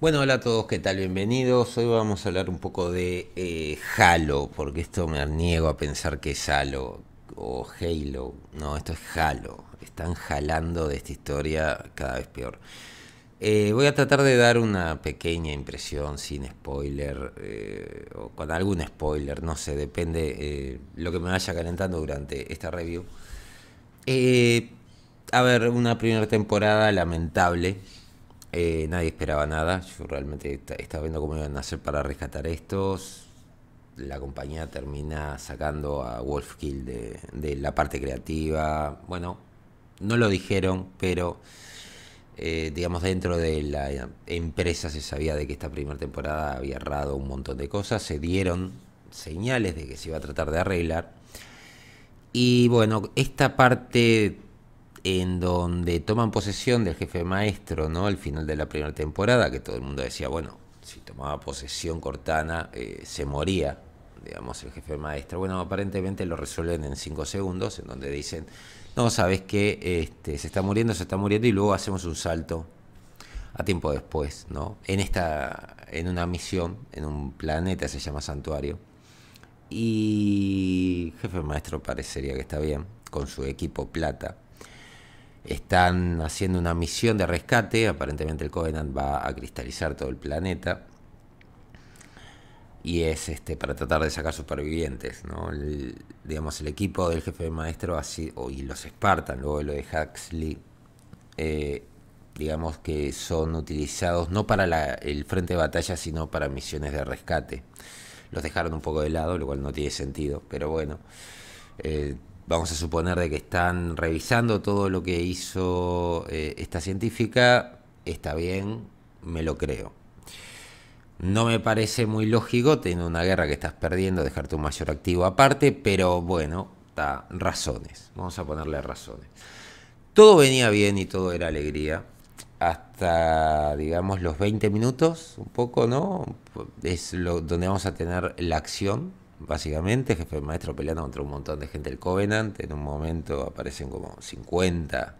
Bueno, hola a todos, ¿qué tal? Bienvenidos. Hoy vamos a hablar un poco de eh, Halo, porque esto me niego a pensar que es Halo o Halo. No, esto es Halo. Están jalando de esta historia cada vez peor. Eh, voy a tratar de dar una pequeña impresión sin spoiler eh, o con algún spoiler, no sé, depende lo que me vaya calentando durante esta review. a ver, una primera temporada lamentable eh, nadie esperaba nada. Yo realmente estaba viendo cómo iban a hacer para rescatar estos. La compañía termina sacando a Wolfkill de, de la parte creativa. Bueno, no lo dijeron, pero eh, digamos dentro de la empresa se sabía de que esta primera temporada había errado un montón de cosas. Se dieron señales de que se iba a tratar de arreglar. Y bueno, esta parte en donde toman posesión del jefe maestro, ¿no? Al final de la primera temporada, que todo el mundo decía, bueno, si tomaba posesión Cortana, eh, se moría, digamos, el jefe maestro. Bueno, aparentemente lo resuelven en cinco segundos, en donde dicen, no, sabes que este, se está muriendo, se está muriendo, y luego hacemos un salto a tiempo después, ¿no? En esta, en una misión, en un planeta, se llama Santuario. Y jefe maestro parecería que está bien, con su equipo plata están haciendo una misión de rescate. Aparentemente el Covenant va a cristalizar todo el planeta. Y es este para tratar de sacar supervivientes. digamos, el equipo del jefe de maestro así, y los Spartan, luego lo de Huxley, eh, digamos que son utilizados no para el frente de batalla, sino para misiones de rescate. Los dejaron un poco de lado, lo cual no tiene sentido, pero bueno. Eh, vamos a suponer de que están revisando todo lo que hizo eh, esta científica, está bien, me lo creo. No me parece muy lógico, teniendo una guerra que estás perdiendo, dejar tu mayor activo aparte, pero bueno, razones, vamos a ponerle razones. Todo venía bien y todo era alegría, hasta, digamos, los 20 minutos, un poco, ¿no? Es lo, donde vamos a tener la acción básicamente, jefe de maestro peleando contra un montón de gente del Covenant. En un momento aparecen como 50,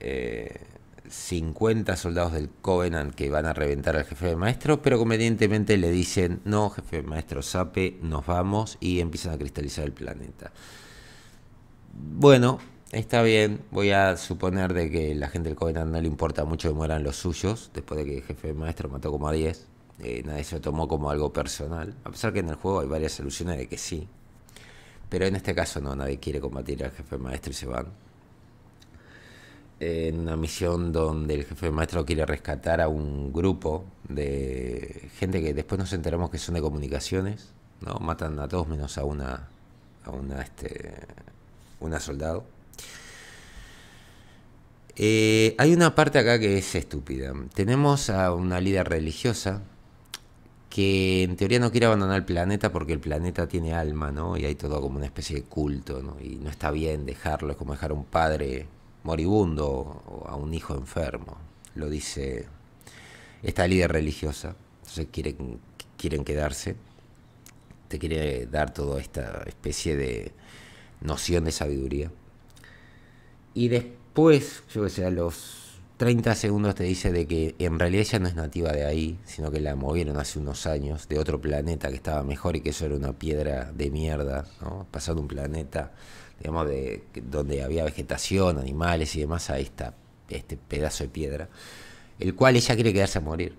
eh, soldados del Covenant que van a reventar al jefe de maestro, pero convenientemente le dicen, no, jefe de maestro, sape, nos vamos y empiezan a cristalizar el planeta. Bueno, está bien, voy a suponer de que la gente del Covenant no le importa mucho que mueran los suyos, después de que el jefe de maestro mató como a 10. Eh, nadie se lo tomó como algo personal, a pesar que en el juego hay varias soluciones de que sí, pero en este caso no, nadie quiere combatir al jefe maestro y se van. En una misión donde el jefe maestro quiere rescatar a un grupo de gente que después nos enteramos que son de comunicaciones, ¿no? Matan a todos menos a una, a una, este, una soldado. Eh, hay una parte acá que es estúpida. Tenemos a una líder religiosa que en teoría no quiere abandonar el planeta porque el planeta tiene alma, ¿no? Y hay todo como una especie de culto, ¿no? Y no está bien dejarlo, es como dejar a un padre moribundo o a un hijo enfermo, lo dice esta líder religiosa, entonces quieren, quieren quedarse, te quiere dar toda esta especie de noción de sabiduría. Y después, yo que sé, a los 30 segundos te dice de que en realidad ella no es nativa de ahí, sino que la movieron hace unos años de otro planeta que estaba mejor y que eso era una piedra de mierda, ¿no? Pasando un planeta, digamos, de, donde había vegetación, animales y demás, a esta, este pedazo de piedra, el cual ella quiere quedarse a morir.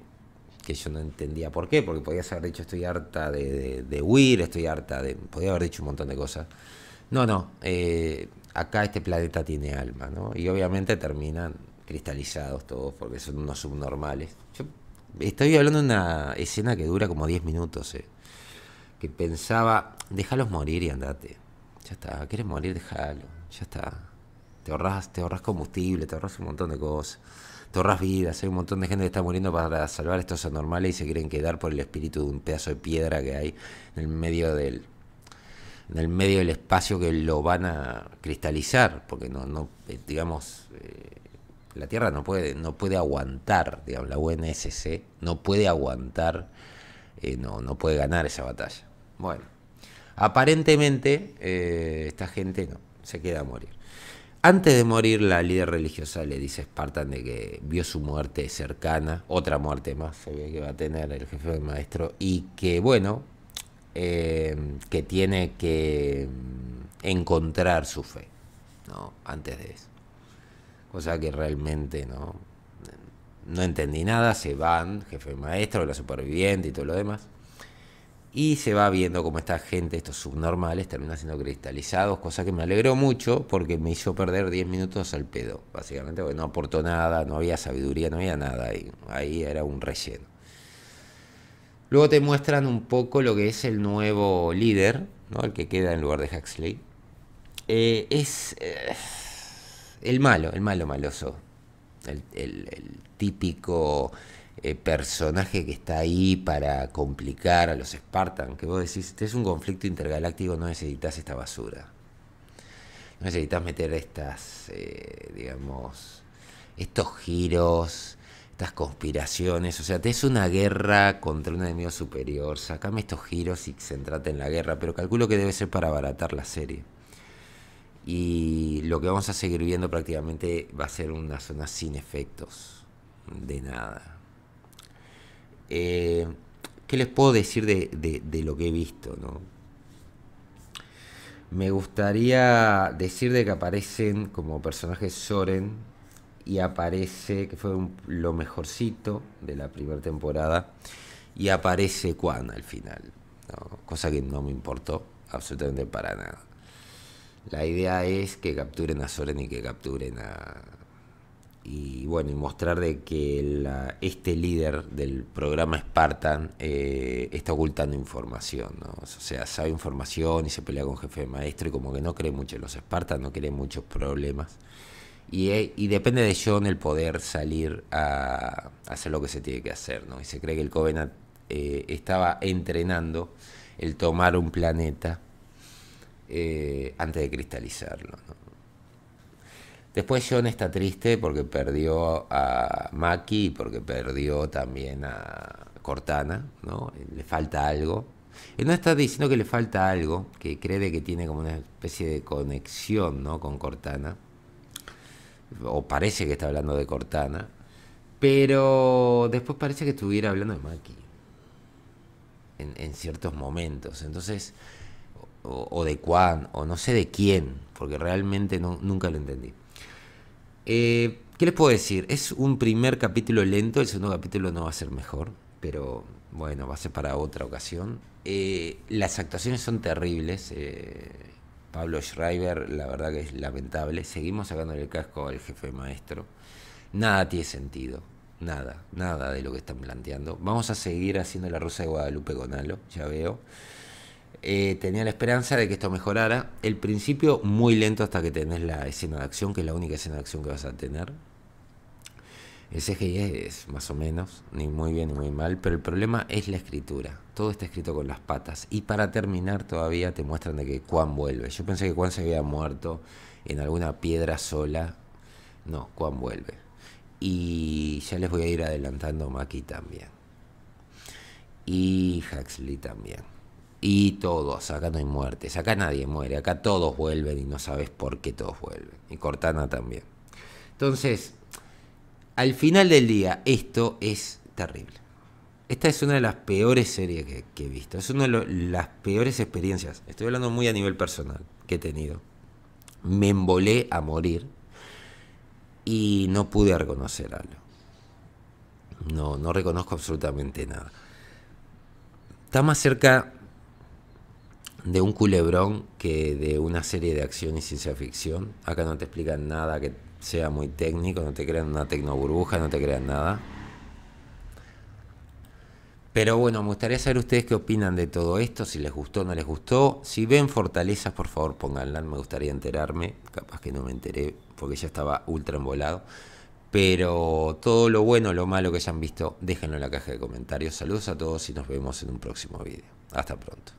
Que yo no entendía por qué, porque podías haber dicho estoy harta de, huir, estoy harta de. Podía haber dicho un montón de cosas. No, no, eh, acá este planeta tiene alma, ¿no? Y obviamente terminan cristalizados todos porque son unos subnormales. Yo estoy hablando de una escena que dura como 10 minutos, eh, que pensaba, déjalos morir y andate. Ya está, quieres morir, déjalo, ya está. Te ahorras, te combustible, te ahorras un montón de cosas, te ahorras vidas, hay un montón de gente que está muriendo para salvar estos anormales y se quieren quedar por el espíritu de un pedazo de piedra que hay en el medio del en el medio del espacio que lo van a cristalizar, porque no, no eh, digamos, eh, la Tierra no puede, no puede aguantar, digamos, la UNSC no puede aguantar, eh, no, no puede ganar esa batalla. Bueno, aparentemente eh, esta gente no, se queda a morir. Antes de morir, la líder religiosa le dice a Spartan de que vio su muerte cercana, otra muerte más, se que va a tener el jefe del maestro, y que bueno, eh, que tiene que mm, encontrar su fe, ¿no? Antes de eso. O sea que realmente no, no entendí nada, se van, jefe maestro, la superviviente y todo lo demás. Y se va viendo cómo esta gente, estos subnormales, terminan siendo cristalizados, cosa que me alegró mucho porque me hizo perder 10 minutos al pedo, básicamente, porque no aportó nada, no había sabiduría, no había nada ahí, era un relleno. Luego te muestran un poco lo que es el nuevo líder, ¿no? el que queda en lugar de Huxley. Eh, es... Eh, el malo, el malo maloso. El, típico eh, personaje que está ahí para complicar a los Spartan. Que vos decís, este es un conflicto intergaláctico, no necesitas esta basura. No necesitas meter estas, eh, digamos, estos giros, estas conspiraciones. O sea, te es una guerra contra un enemigo superior. Sacame estos giros y centrate en la guerra. Pero calculo que debe ser para abaratar la serie. Y lo que vamos a seguir viendo prácticamente va a ser una zona sin efectos de nada. Eh, ¿Qué les puedo decir de, lo que he visto? Me gustaría decir de que aparecen como personajes Soren y aparece, que fue lo mejorcito de la primera temporada, y aparece Juan al final, cosa que no me importó absolutamente para nada. La idea es que capturen a Soren y que capturen a... Y bueno, y mostrar de que este líder del programa Spartan eh, está ocultando información, ¿no? O sea, sabe información y se pelea con jefe de maestro y como que no cree mucho en los Spartans, no cree muchos problemas. Y, eh, depende de John el poder salir a, hacer lo que se tiene que hacer, ¿no? Y se cree que el Covenant eh, estaba entrenando el tomar un planeta eh, antes de cristalizarlo. Después John está triste porque perdió a Maki y porque perdió también a Cortana, ¿no? Le falta algo. Él no está diciendo que le falta algo, que cree que tiene como una especie de conexión, ¿no? Con Cortana. O parece que está hablando de Cortana. Pero después parece que estuviera hablando de Maki. en ciertos momentos. Entonces, o, de cuán, o no sé de quién, porque realmente no, nunca lo entendí. Eh, ¿Qué les puedo decir? Es un primer capítulo lento, el segundo capítulo no va a ser mejor, pero bueno, va a ser para otra ocasión. Eh, las actuaciones son terribles. Eh, Pablo Schreiber, la verdad que es lamentable. Seguimos sacándole el casco al jefe maestro. Nada tiene sentido. Nada, nada de lo que están planteando. Vamos a seguir haciendo la Rosa de Guadalupe con ya veo. Eh, tenía la esperanza de que esto mejorara. El principio muy lento hasta que tenés la escena de acción, que es la única escena de acción que vas a tener. El CGI es más o menos, ni muy bien ni muy mal, pero el problema es la escritura. Todo está escrito con las patas. Y para terminar todavía te muestran de que Juan vuelve. Yo pensé que Juan se había muerto en alguna piedra sola. No, Juan vuelve. Y ya les voy a ir adelantando Maki también. Y Huxley también y todos, acá no hay muertes, acá nadie muere, acá todos vuelven y no sabes por qué todos vuelven. Y Cortana también. Entonces, al final del día, esto es terrible. Esta es una de las peores series que, he visto, es una de las peores experiencias, estoy hablando muy a nivel personal, que he tenido. Me embolé a morir y no pude reconocer algo. No, no reconozco absolutamente nada. Está más cerca de un culebrón que de una serie de acción y ciencia ficción. Acá no te explican nada que sea muy técnico, no te crean una tecnoburbuja, no te crean nada. Pero bueno, me gustaría saber ustedes qué opinan de todo esto, si les gustó o no les gustó. Si ven fortalezas, por favor pónganla, me gustaría enterarme. Capaz que no me enteré porque ya estaba ultra embolado. Pero todo lo bueno, lo malo que hayan visto, déjenlo en la caja de comentarios. Saludos a todos y nos vemos en un próximo video. Hasta pronto.